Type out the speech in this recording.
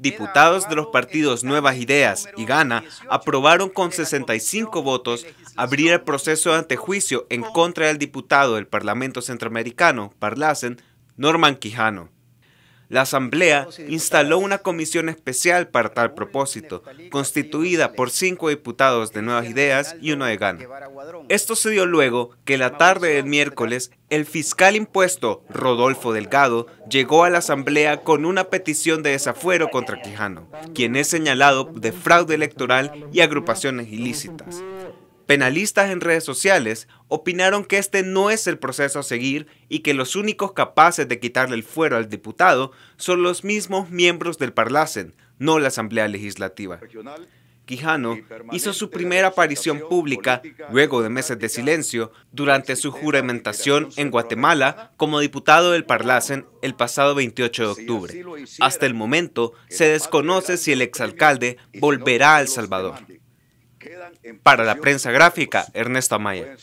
Diputados de los partidos Nuevas Ideas y Gana aprobaron con 65 votos abrir el proceso de antejuicio en contra del diputado del Parlamento Centroamericano, Parlacen, Norman Quijano. La Asamblea instaló una comisión especial para tal propósito, constituida por cinco diputados de Nuevas Ideas y uno de Gana. Esto se dio luego que la tarde del miércoles, el fiscal impuesto, Rodolfo Delgado, llegó a la Asamblea con una petición de desafuero contra Quijano, quien es señalado de fraude electoral y agrupaciones ilícitas. Penalistas en redes sociales opinaron que este no es el proceso a seguir y que los únicos capaces de quitarle el fuero al diputado son los mismos miembros del Parlacen, no la Asamblea Legislativa. Quijano hizo su primera aparición pública luego de meses de silencio durante su juramentación en Guatemala como diputado del Parlacen el pasado 28 de octubre. Hasta el momento se desconoce si el exalcalde volverá a El Salvador para la prensa gráfica, Ernesto Amaya.